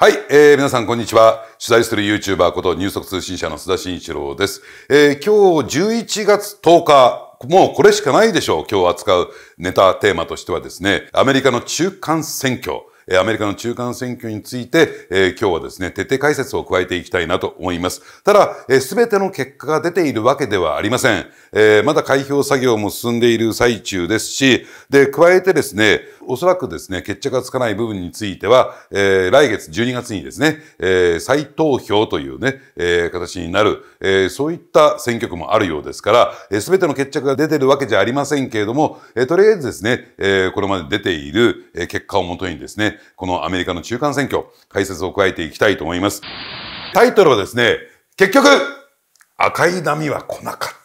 はい、えー、皆さんこんにちは。取材する YouTuber こと入足通信社の須田慎一郎です。えー、今日11月10日、もうこれしかないでしょう。今日扱うネタテーマとしてはですね、アメリカの中間選挙。アメリカの中間選挙について、えー、今日はですね、徹底解説を加えていきたいなと思います。ただ、す、えー、べ、ての結果が出ているわけではありません。えー、まだ開票作業も進んでいる最中ですし、で、加えてですね、おそらくですね、決着がつかない部分については、えー、来月12月にですね、えー、再投票というね、えー、形になる、えー、そういった選挙区もあるようですから、す、えー、べ、ての決着が出てるわけじゃありませんけれども、えー、とりあえずですね、えー、これまで出ている結果をもとにですね、このアメリカの中間選挙、解説を加えていきたいと思います。タイトルはですね、結局、赤い波は来なかった。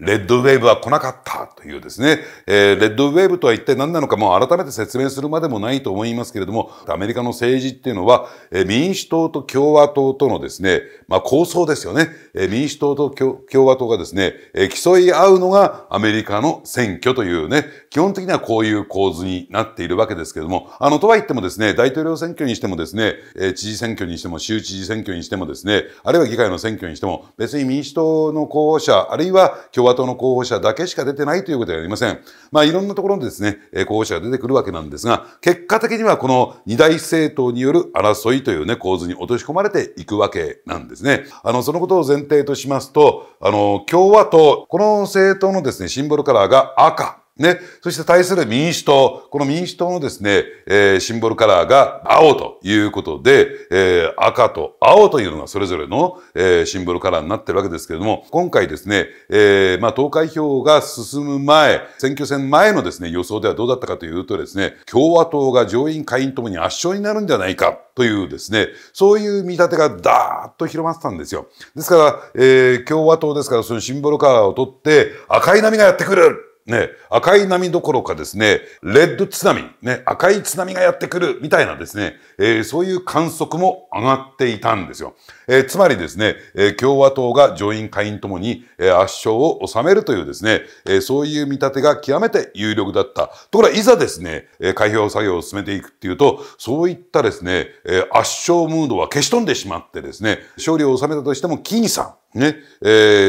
レッドウェーブは来なかったというですね、えー、レッドウェーブとは一体何なのかもう改めて説明するまでもないと思いますけれども、アメリカの政治っていうのは、えー、民主党と共和党とのですね、まあ、構想ですよね、えー、民主党と共和党がですね、え競い合うのがアメリカの選挙というね、基本的にはこういう構図になっているわけですけれども、あの、とはいってもですね、大統領選挙にしてもですね、え知事選挙にしても州知事選挙にしてもですね、あるいは議会の選挙にしても、別に民主党の候補者、あるいは共和和党の候補者だけしか出てないということではありません。まあ、いろんなところでですね、候補者が出てくるわけなんですが、結果的にはこの二大政党による争いというね、構図に落とし込まれていくわけなんですね。あの、そのことを前提としますと、あの、共和党、この政党のですね、シンボルカラーが赤。ね。そして対する民主党。この民主党のですね、えー、シンボルカラーが青ということで、えー、赤と青というのがそれぞれの、えー、シンボルカラーになってるわけですけれども、今回ですね、えまあ、投開票が進む前、選挙戦前のですね、予想ではどうだったかというとですね、共和党が上院下院ともに圧勝になるんじゃないかというですね、そういう見立てがダーッと広まってたんですよ。ですから、え共和党ですから、そのシンボルカラーを取って、赤い波がやってくるね、赤い波どころかですね、レッド津波、ね、赤い津波がやってくるみたいなですね、えー、そういう観測も上がっていたんですよ。えー、つまりですね、え共和党が上院下院ともに、え圧勝を収めるというですね、えそういう見立てが極めて有力だった。ところが、いざですね、え開票作業を進めていくっていうと、そういったですね、え圧勝ムードは消し飛んでしまってですね、勝利を収めたとしても、キーさん、ね、え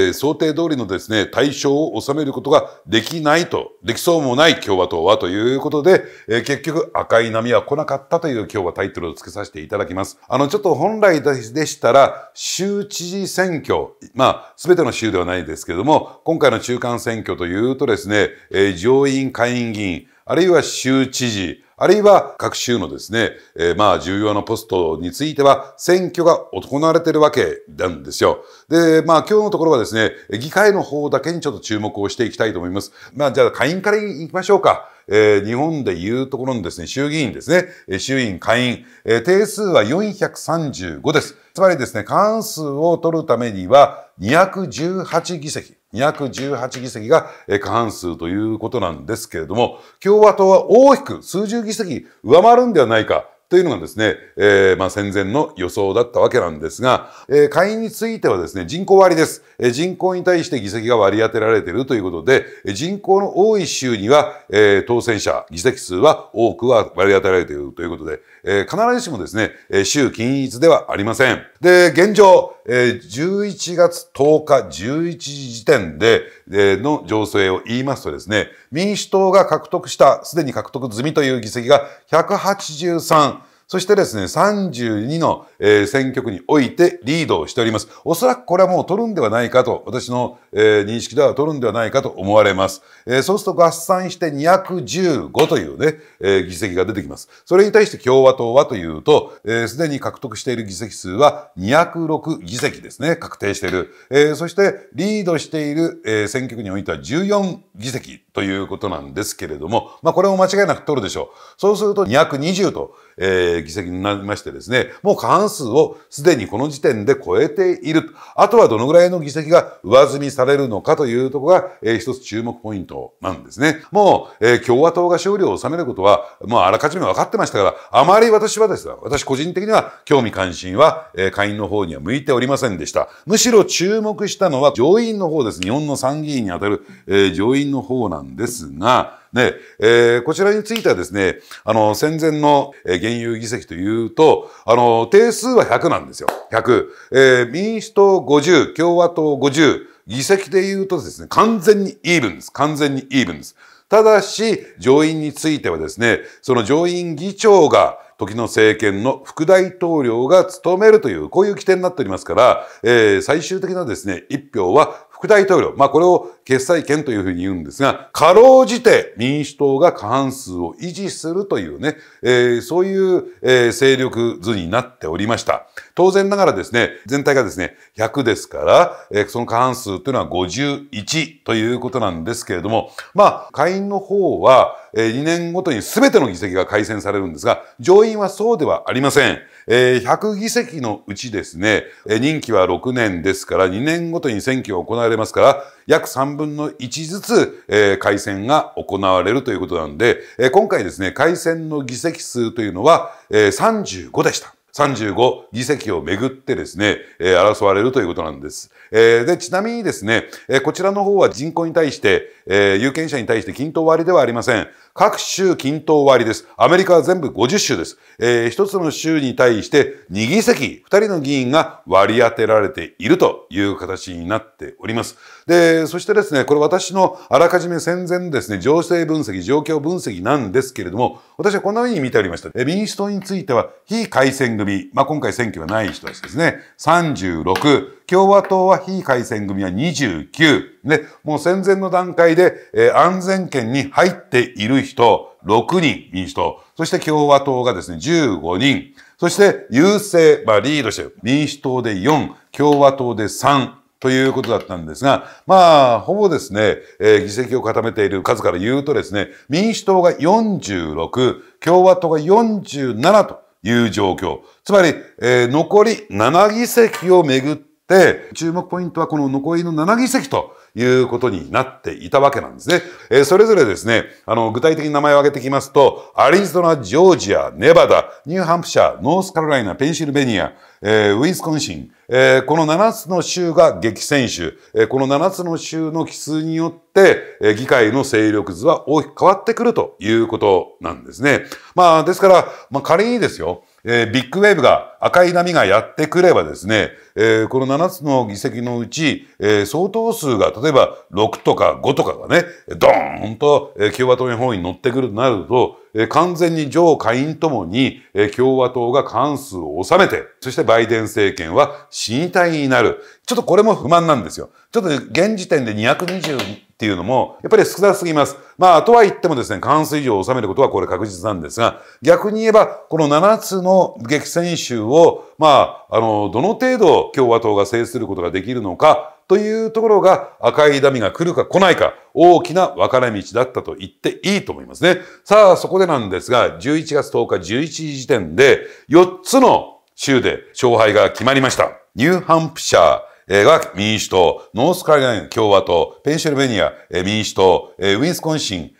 ー、想定通りのですね、対象を収めることができないと、できそうもない共和党はということで、えー、結局赤い波は来なかったという今日はタイトルを付けさせていただきます。あの、ちょっと本来でしたら、州知事選挙、まあ、すべての州ではないですけれども、今回の中間選挙というとですね、えー、上院下院議員、あるいは州知事、あるいは各州のですね、えー、まあ重要なポストについては選挙が行われているわけなんですよ。で、まあ今日のところはですね、議会の方だけにちょっと注目をしていきたいと思います。まあじゃあ下院から行きましょうか。えー、日本でいうところのですね、衆議院ですね、衆院下院、えー、定数は435です。つまりですね、関数を取るためには218議席。218議席が過半数ということなんですけれども、共和党は大きく数十議席上回るんではないかというのがですね、えー、まあ、戦前の予想だったわけなんですが、えー、下についてはですね、人口割です、え人口に対して議席が割り当てられているということで、人口の多い州には、え当選者、議席数は多くは割り当てられているということで、え必ずしもですね、え週均一ではありません。で、現状、え11月10日11時時点で、えの情勢を言いますとですね、民主党が獲得した、すでに獲得済みという議席が183、そしてですね、32の選挙区においてリードをしております。おそらくこれはもう取るんではないかと、私のえー、認識では取るんではないかと思われます。えー、そうすると合算して215というね、えー、議席が出てきます。それに対して共和党はというと、す、えー、で、に獲得している議席数は206議席ですね、確定している。えー、そしてリードしている、えー、選挙区においては14議席ということなんですけれども、まあこれも間違いなく取るでしょう。そうすると220と、えー、議席になりましてですね、もう過半数をすでにこの時点で超えている。あとはどのぐらいの議席が上積みさされるのかというとこが、えー、一つ注目ポイントなんですね。もう、えー、共和党が勝利を収めることは、もうあらかじめ分かってましたから、あまり私はですね、私個人的には興味関心は、えー、下院の方には向いておりませんでした。むしろ注目したのは上院の方です。日本の参議院にあたる、えー、上院の方なんですが、ね、えー、こちらについてはですね、あの、戦前の、えー、現有議席というと、あの、定数は100なんですよ。100。えー、民主党50、共和党50、議席で言うとですね、完全にイーブンです。完全にイーブンです。ただし、上院についてはですね、その上院議長が、時の政権の副大統領が務めるという、こういう規定になっておりますから、えー、最終的なですね、一票は副大統領、まあこれを決裁権というふうに言うんですが、かろうじて民主党が過半数を維持するというね、えー、そういう、えー、勢力図になっておりました。当然ながらですね、全体がですね、100ですから、えー、その過半数というのは51ということなんですけれども、まあ、会員の方は、えー、2年ごとに全ての議席が改選されるんですが、上院はそうではありません。えー、100議席のうちですね、えー、任期は6年ですから、2年ごとに選挙が行われますから、約3分の1ずつ、えー、改選が行われるということなんで、えー、今回ですね、改選の議席数というのは、えー、35でした。35議席をめぐってですね、えー、争われるということなんです。えー、で、ちなみにですね、えー、こちらの方は人口に対して、え有権者に対して均等割ではありません。各州均等割りです。アメリカは全部50州です。えー、一つの州に対して2議席、2人の議員が割り当てられているという形になっております。で、そしてですね、これ私のあらかじめ戦前ですね、情勢分析、状況分析なんですけれども、私はこんな風に見ておりました。え民主党については、非改選組、まあ、今回選挙がない人たちですね、36、共和党は非改選組は29。ね、もう戦前の段階で、えー、安全圏に入っている人6人、民主党。そして共和党がですね、15人。そして優勢、まあリードしてる。民主党で4、共和党で3。ということだったんですが、まあ、ほぼですね、えー、議席を固めている数から言うとですね、民主党が46、共和党が47という状況。つまり、えー、残り7議席をめぐってで、注目ポイントはこの残りの7議席ということになっていたわけなんですね。えー、それぞれですね、あの、具体的に名前を挙げてきますと、アリゾナ、ジョージア、ネバダ、ニューハンプシャー、ノースカロライナ、ペンシルベニア、えー、ウィスコンシン、えー、この7つの州が激戦州、えー、この7つの州の奇数によって、えー、議会の勢力図は大きく変わってくるということなんですね。まあ、ですから、まあ仮にですよ、えー、ビッグウェーブが、赤い波がやってくればですね、えー、この7つの議席のうち、えー、相当数が、例えば6とか5とかがね、ドーンと、えー、共和党に方に乗ってくるとなると、完全に上下院ともに共和党が関数を収めて、そしてバイデン政権は死に体になる。ちょっとこれも不満なんですよ。ちょっとね、現時点で220っていうのも、やっぱり少なすぎます。まあ、とは言ってもですね、関数以上を収めることはこれ確実なんですが、逆に言えば、この7つの激戦州を、まあ、あの、どの程度共和党が制することができるのか、というところが赤い痛みが来るか来ないか大きな分かれ道だったと言っていいと思いますね。さあ、そこでなんですが、11月10日11時時点で4つの州で勝敗が決まりました。ニューハンプシャー、が民主党、ノースカリナ共和党、ペンシルベニア民主党、ウィンスコンシン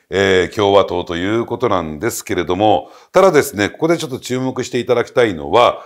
共和党ということなんですけれども、ただですね、ここでちょっと注目していただきたいのは、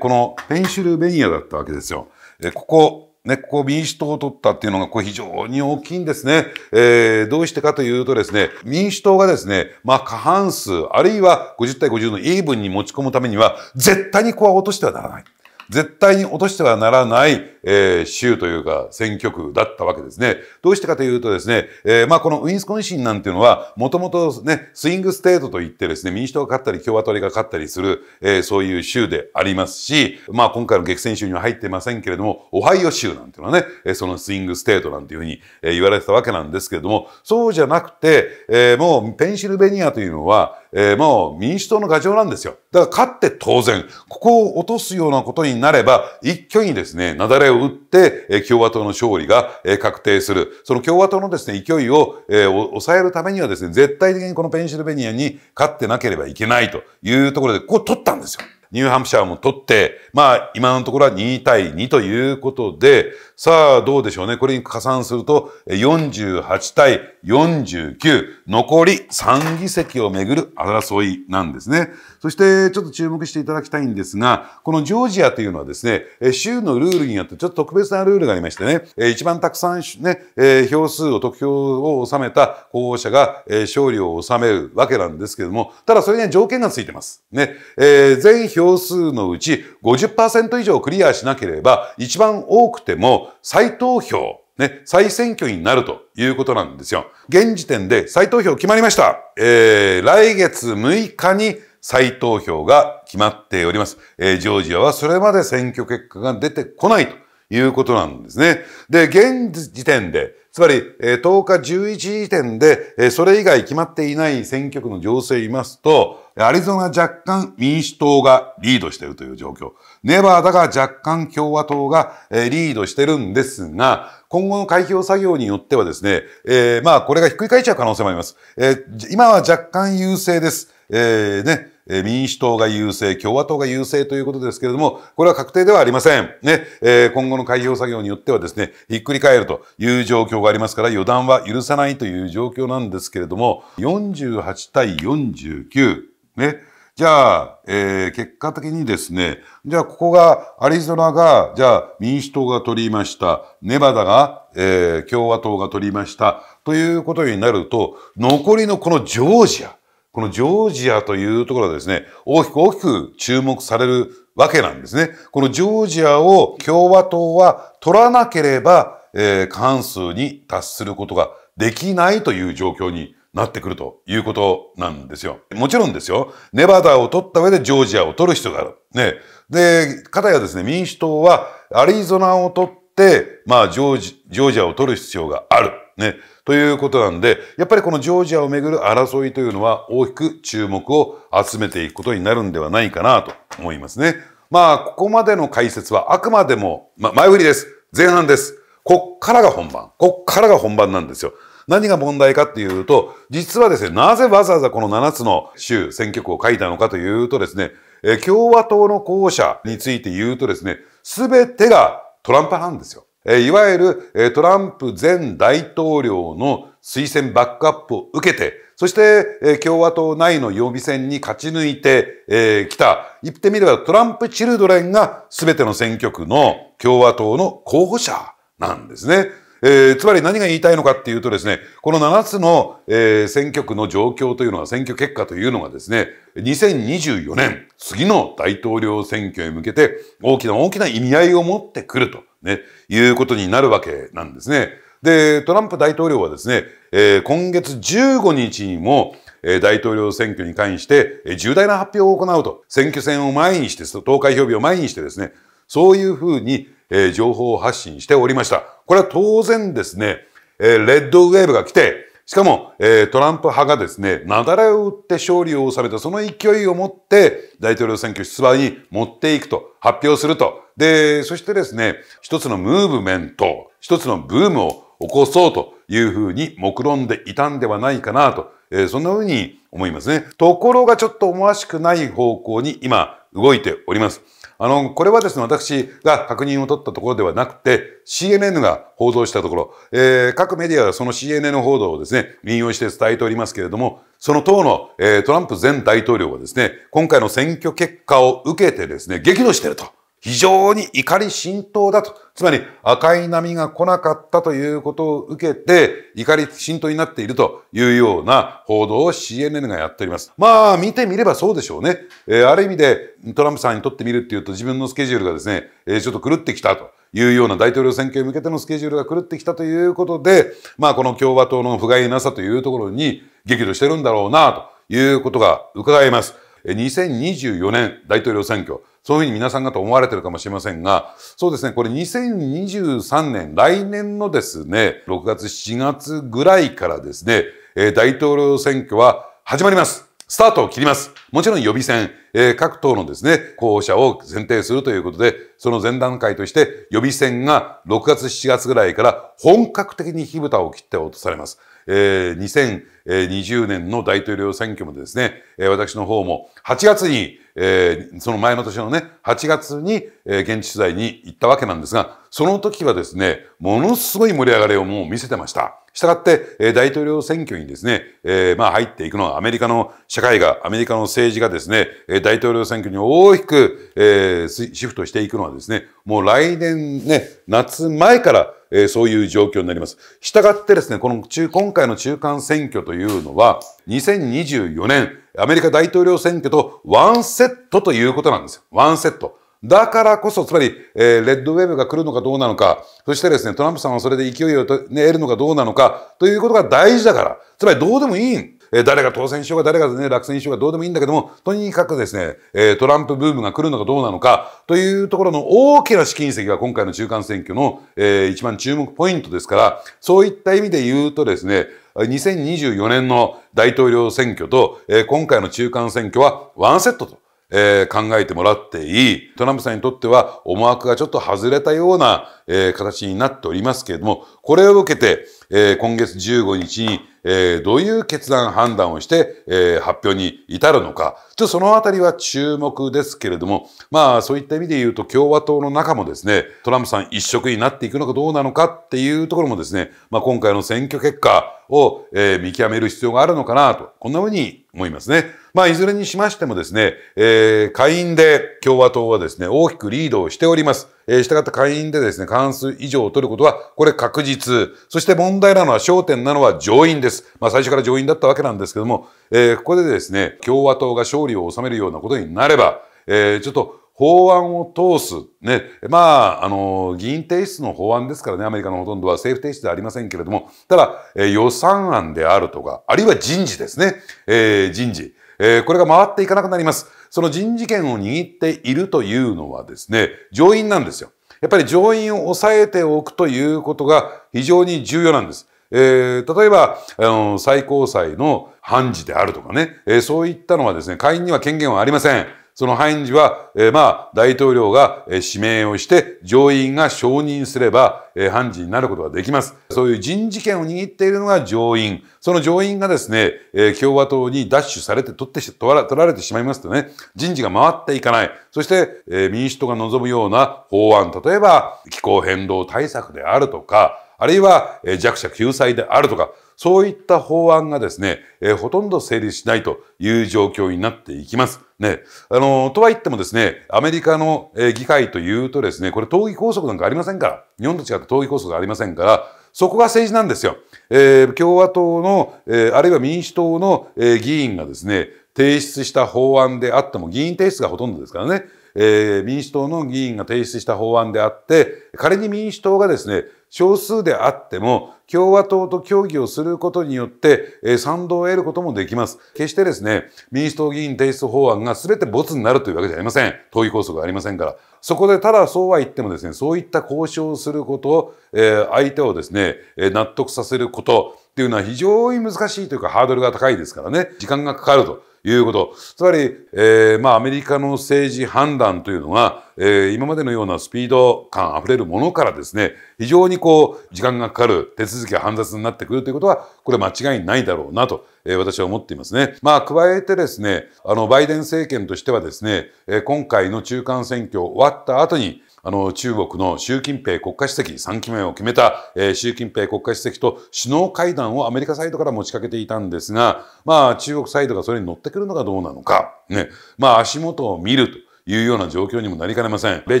このペンシルベニアだったわけですよ。ここ、ね、ここ民主党を取ったっていうのが、これ非常に大きいんですね。えー、どうしてかというとですね、民主党がですね、まあ過半数、あるいは50対50のイーブンに持ち込むためには、絶対にここは落としてはならない。絶対に落としてはならない、えー、州というか選挙区だったわけですね。どうしてかというとですね、えー、まあこのウィンスコンシンなんていうのは、もともとね、スイングステートといってですね、民主党が勝ったり共和党が勝ったりする、えー、そういう州でありますし、まあ今回の激戦州には入ってませんけれども、オハイオ州なんていうのはね、えー、そのスイングステートなんていうふうに、えー、言われてたわけなんですけれども、そうじゃなくて、えー、もうペンシルベニアというのは、えー、もう民主党の牙城なんですよ。だから勝って当然、ここを落とすようなことになれば、一挙にですね、なだれを打って、共和党の勝利が確定する。その共和党のですね、勢いを、えー、抑えるためにはですね、絶対的にこのペンシルベニアに勝ってなければいけないというところで、こう取ったんですよ。ニューハンプシャーも取って、まあ今のところは2対2ということで、さあどうでしょうね。これに加算すると48対49、残り3議席をめぐる争いなんですね。そしてちょっと注目していただきたいんですが、このジョージアというのはですね、州のルールによってちょっと特別なルールがありましてね、一番たくさんね、票数を、得票を収めた候補者が勝利を収めるわけなんですけれども、ただそれには条件がついてます。ね、全票票数のうち50%以上クリアしなければ、一番多くても再投票、ね、再選挙になるということなんですよ。現時点で再投票決まりました。えー、来月6日に再投票が決まっております。えー、ジョージアはそれまで選挙結果が出てこないということなんですね。で、現時点で、つまり、えー、10日11時点で、えー、それ以外決まっていない選挙区の情勢を言いますと、アリゾナ若干民主党がリードしているという状況。ネバーダが若干共和党がリードしてるんですが、今後の開票作業によってはですね、えー、まあこれがひっくり返っちゃう可能性もあります。えー、今は若干優勢です。えー、ね。民主党が優勢、共和党が優勢ということですけれども、これは確定ではありません。ね、えー、今後の開票作業によってはですね、ひっくり返るという状況がありますから、予断は許さないという状況なんですけれども、48対49。ね。じゃあ、えー、結果的にですね、じゃあここが、アリゾナが、じゃあ民主党が取りました、ネバダが、えー、共和党が取りました、ということになると、残りのこのジョージア、このジョージアというところはですね、大きく大きく注目されるわけなんですね。このジョージアを共和党は取らなければ、えー、数に達することができないという状況になってくるということなんですよ。もちろんですよ、ネバダを取った上でジョージアを取る人がある。ね。で、かたやですね、民主党はアリゾナを取って、まあ、ジョージ、ジョージアを取る必要がある。ね。ということなんで、やっぱりこのジョージアをめぐる争いというのは大きく注目を集めていくことになるんではないかなと思いますね。まあ、ここまでの解説はあくまでも、まあ、前振りです。前半です。こっからが本番。こっからが本番なんですよ。何が問題かっていうと、実はですね、なぜわざわざこの7つの州選挙区を書いたのかというとですね、え共和党の候補者について言うとですね、すべてがトランプ派なんですよ。えいわゆる、えトランプ前大統領の推薦バックアップを受けて、そして、え共和党内の予備選に勝ち抜いてき、えー、た、言ってみればトランプチルドレンが全ての選挙区の共和党の候補者なんですね。えー、つまり何が言いたいのかっていうとですね、この7つの、えー、選挙区の状況というのは、選挙結果というのがですね、2024年、次の大統領選挙へ向けて、大きな大きな意味合いを持ってくると、ね、いうことになるわけなんですね。で、トランプ大統領はですね、えー、今月15日にも、え大統領選挙に関して、え重大な発表を行うと、選挙戦を前にして、投開票日を前にしてですね、そういうふうにえ情報を発信しておりました。これは当然ですね、えレッドウェーブが来て、しかも、えトランプ派がですね、なだれを打って勝利を収めた、その勢いを持って、大統領選挙出馬に持っていくと、発表すると。で、そしてですね、一つのムーブメント、一つのブームを起こそうというふうに目論んでいたんではないかなと、えー、そんなふうに思いますね。ところがちょっと思わしくない方向に今動いております。あの、これはですね、私が確認を取ったところではなくて、CNN が報道したところ、えー、各メディアがその CNN 報道をですね、引用して伝えておりますけれども、その党の、えー、トランプ前大統領はですね、今回の選挙結果を受けてですね、激怒してると。非常に怒り浸透だと。つまり赤い波が来なかったということを受けて怒り浸透になっているというような報道を CNN がやっております。まあ見てみればそうでしょうね。えー、ある意味でトランプさんにとってみるっていうと自分のスケジュールがですね、えー、ちょっと狂ってきたというような大統領選挙に向けてのスケジュールが狂ってきたということで、まあこの共和党の不甲斐なさというところに激怒してるんだろうなということが伺えます。2024年大統領選挙。そういうふうに皆さん方思われてるかもしれませんが、そうですね、これ2023年、来年のですね、6月、7月ぐらいからですね、え大統領選挙は始まります。スタートを切ります。もちろん予備選、えー、各党のですね、候補者を選定するということで、その前段階として予備選が6月7月ぐらいから本格的に火蓋を切って落とされます。えー、2020年の大統領選挙もですね、私の方も8月にえー、その前の年のね、8月に、えー、現地取材に行ったわけなんですが、その時はですね、ものすごい盛り上がりをもう見せてました。したがって、え大統領選挙にですね、えー、まあ入っていくのはアメリカの社会が、アメリカの政治がですね、え大統領選挙に大きく、えー、シフトしていくのはですね、もう来年ね、夏前から、えー、そういう状況になります。したがってですね、この中、今回の中間選挙というのは、2024年、アメリカ大統領選挙とワンセットということなんですよ。ワンセット。だからこそ、つまり、えー、レッドウェーブが来るのかどうなのか、そしてですね、トランプさんはそれで勢いを、ね、得るのかどうなのか、ということが大事だから、つまりどうでもいいん。えー、誰が当選しようが誰が、ね、落選しようがどうでもいいんだけども、とにかくですね、えー、トランプブームが来るのかどうなのか、というところの大きな試金石が今回の中間選挙の、えー、一番注目ポイントですから、そういった意味で言うとですね、2024年の大統領選挙と、えー、今回の中間選挙はワンセットと。えー、考えてもらっていい、トランプさんにとっては思惑がちょっと外れたような、えー、形になっておりますけれども、これを受けて、えー、今月15日に、えどういう決断、判断をして、え発表に至るのか、ちょっとそのあたりは注目ですけれども、まあそういった意味で言うと共和党の中もですね、トランプさん一色になっていくのかどうなのかっていうところもですね、まあ今回の選挙結果を、え見極める必要があるのかなと、こんなふうに思いますね。まあ、いずれにしましてもですね、えー、下院で共和党はですね、大きくリードをしております。えー、したがって下院でですね、関数以上を取ることは、これ確実。そして問題なのは、焦点なのは上院です。まあ、最初から上院だったわけなんですけども、えー、ここでですね、共和党が勝利を収めるようなことになれば、えー、ちょっと、法案を通す。ね。まあ、あの、議員提出の法案ですからね、アメリカのほとんどは政府提出ではありませんけれども、ただ、え予算案であるとか、あるいは人事ですね。えー、人事。えー、これが回っていかなくなります。その人事権を握っているというのはですね、上院なんですよ。やっぱり上院を抑えておくということが非常に重要なんです。えー、例えば、あの、最高裁の判事であるとかね、えー、そういったのはですね、会員には権限はありません。その判事は、えー、まあ、大統領が指名をして、上院が承認すれば、えー、判事になることができます。そういう人事権を握っているのが上院。その上院がですね、えー、共和党に奪取されて、取って取ら、取られてしまいますとね、人事が回っていかない。そして、えー、民主党が望むような法案、例えば、気候変動対策であるとか、あるいは弱者救済であるとか、そういった法案がですね、えー、ほとんど成立しないという状況になっていきます。ね。あの、とは言ってもですね、アメリカの、えー、議会というとですね、これ党議拘束なんかありませんから、日本と違って党議拘束がありませんから、そこが政治なんですよ。えー、共和党の、えあるいは民主党の、え議員がですね、提出した法案であっても、議員提出がほとんどですからね、え民主党の議員が提出した法案であって、仮に民主党がですね、少数であっても共和党と協議をすることによって賛同を得ることもできます。決してですね、民主党議員提出法案が全て没になるというわけじゃありません。党議拘束がありませんから。そこでただそうは言ってもですね、そういった交渉をすること、え相手をですね、納得させることっていうのは非常に難しいというかハードルが高いですからね、時間がかかると。いうこと。つまり、えー、まあ、アメリカの政治判断というのが、えー、今までのようなスピード感あふれるものからですね、非常にこう、時間がかかる、手続きが煩雑になってくるということは、これ間違いないだろうなと、えー、私は思っていますね。まあ、加えてですね、あの、バイデン政権としてはですね、え今回の中間選挙終わった後に、あの、中国の習近平国家主席、3期目を決めた、えー、習近平国家主席と首脳会談をアメリカサイドから持ちかけていたんですが、まあ、中国サイドがそれに乗ってくるのかどうなのか、ね、まあ、足元を見ると。いうような状況にもなりかねません。米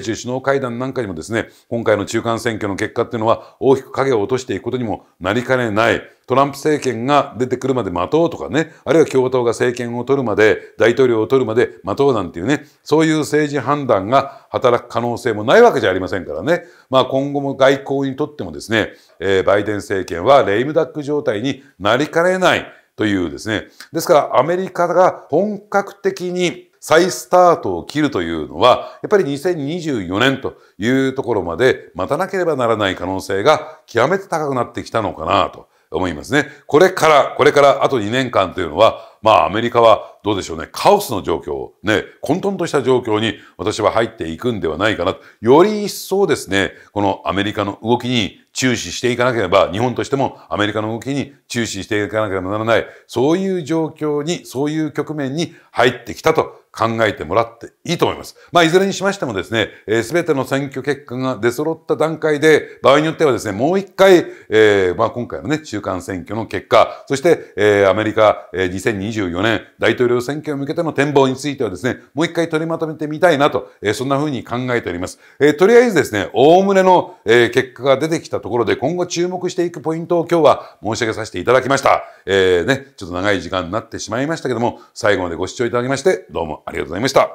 中首脳会談なんかにもですね、今回の中間選挙の結果っていうのは大きく影を落としていくことにもなりかねない。トランプ政権が出てくるまで待とうとかね、あるいは共和党が政権を取るまで、大統領を取るまで待とうなんていうね、そういう政治判断が働く可能性もないわけじゃありませんからね。まあ今後も外交にとってもですね、えー、バイデン政権はレイムダック状態になりかねないというですね。ですからアメリカが本格的に再スタートを切るというのは、やっぱり2024年というところまで待たなければならない可能性が極めて高くなってきたのかなと思いますね。これから、これからあと2年間というのは、まあアメリカはどうでしょうね、カオスの状況、ね、混沌とした状況に私は入っていくんではないかなと。より一層ですね、このアメリカの動きに注視していかなければ、日本としてもアメリカの動きに注視していかなければならない、そういう状況に、そういう局面に入ってきたと考えてもらっていいと思います。まあ、いずれにしましてもですね、す、えー、べ、ての選挙結果が出揃った段階で、場合によってはですね、もう一回、えー、まあ、今回のね、中間選挙の結果、そして、えー、アメリカ、えー、2024年大統領選挙に向けての展望についてはですね、もう一回取りまとめてみたいなと、えー、そんな風に考えております。えー、とりあえずですね、おおむねの、えー、結果が出てきたとところで今後注目していくポイントを今日は申し上げさせていただきました。えー、ね、ちょっと長い時間になってしまいましたけども、最後までご視聴いただきましてどうもありがとうございました。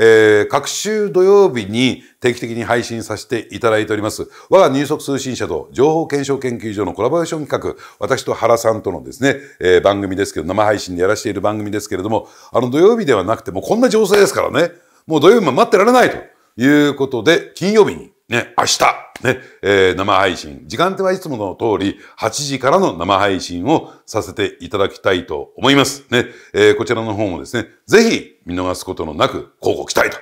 えー、各週土曜日に定期的に配信させていただいております。我が入足通信社と情報検証研究所のコラボレーション企画、私と原さんとのですね、えー、番組ですけど、生配信でやらせている番組ですけれども、あの土曜日ではなくてもこんな情勢ですからね、もう土曜日も待ってられないということで、金曜日にね、明日、ね、えー、生配信。時間ではいつもの通り、8時からの生配信をさせていただきたいと思います。ね、えー、こちらの方もですね、ぜひ見逃すことのなく、広告期待と